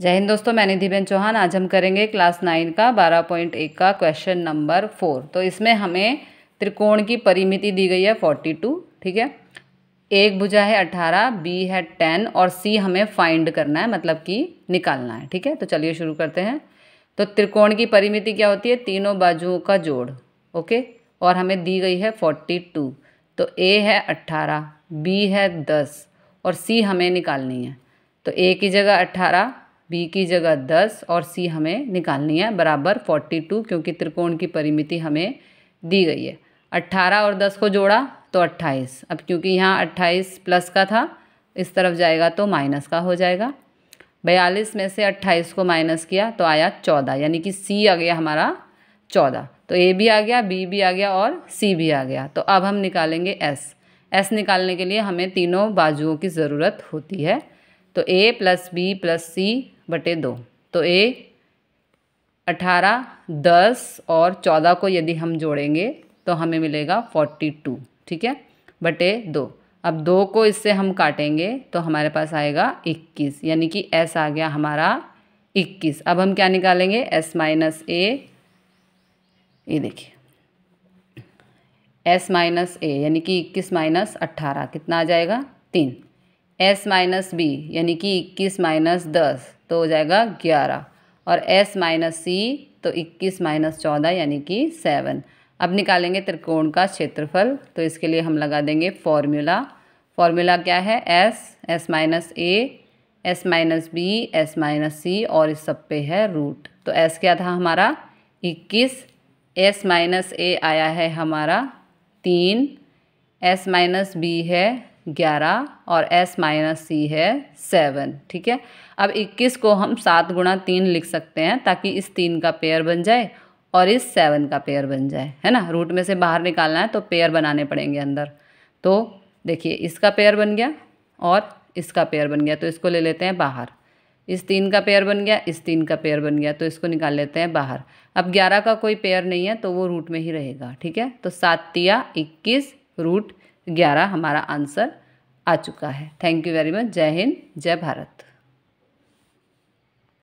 जय हिंद दोस्तों मैं निधि बेन चौहान आज हम करेंगे क्लास नाइन का बारह पॉइंट एक का क्वेश्चन नंबर फोर तो इसमें हमें त्रिकोण की परिमिति दी गई है फोर्टी टू ठीक है एक भुजा है अठारह बी है टेन और सी हमें फाइंड करना है मतलब कि निकालना है ठीक है तो चलिए शुरू करते हैं तो त्रिकोण की परिमिति क्या होती है तीनों बाजुओं का जोड़ ओके और हमें दी गई है फोर्टी टू तो ए है अट्ठारह बी है दस और सी हमें निकालनी है तो ए की जगह अट्ठारह बी की जगह दस और सी हमें निकालनी है बराबर फोर्टी टू क्योंकि त्रिकोण की परिमिति हमें दी गई है अट्ठारह और दस को जोड़ा तो अट्ठाईस अब क्योंकि यहाँ अट्ठाईस प्लस का था इस तरफ जाएगा तो माइनस का हो जाएगा बयालीस में से अट्ठाईस को माइनस किया तो आया चौदह यानी कि सी आ गया हमारा चौदह तो ए भी आ गया बी भी आ गया और सी भी आ गया तो अब हम निकालेंगे एस एस निकालने के लिए हमें तीनों बाजुओं की ज़रूरत होती है तो A plus B plus C बटे दो तो ए अठारह दस और चौदह को यदि हम जोड़ेंगे तो हमें मिलेगा फोर्टी टू ठीक है बटे दो अब दो को इससे हम काटेंगे तो हमारे पास आएगा इक्कीस यानी कि एस आ गया हमारा इक्कीस अब हम क्या निकालेंगे एस माइनस ए ये देखिए एस माइनस ए यानी कि इक्कीस माइनस अट्ठारह कितना आ जाएगा तीन एस माइनस बी यानी कि इक्कीस माइनस दस तो हो जाएगा ग्यारह और एस माइनस सी तो इक्कीस माइनस चौदह यानी कि सेवन अब निकालेंगे त्रिकोण का क्षेत्रफल तो इसके लिए हम लगा देंगे फॉर्मूला फॉर्मूला क्या है S S minus A S minus B S minus C और इस सब पे है रूट तो एस क्या था हमारा इक्कीस एस माइनस ए आया है हमारा तीन एस माइनस बी है ग्यारह और एस माइनस सी है सेवन ठीक है अब इक्कीस को हम सात गुणा तीन लिख सकते हैं ताकि इस तीन का पेयर बन जाए और इस सेवन का पेयर बन जाए है ना रूट में से बाहर निकालना है तो पेयर बनाने पड़ेंगे अंदर तो देखिए इसका पेयर बन गया और इसका पेयर बन गया तो इसको ले लेते हैं बाहर इस तीन का पेयर बन गया इस तीन का पेयर बन गया तो इसको निकाल लेते हैं बाहर अब ग्यारह का कोई पेयर नहीं है तो वो रूट में ही रहेगा ठीक है तो सात तिया इक्कीस रूट ग्यारह हमारा आंसर आ चुका है थैंक यू वेरी मच जय हिंद जय भारत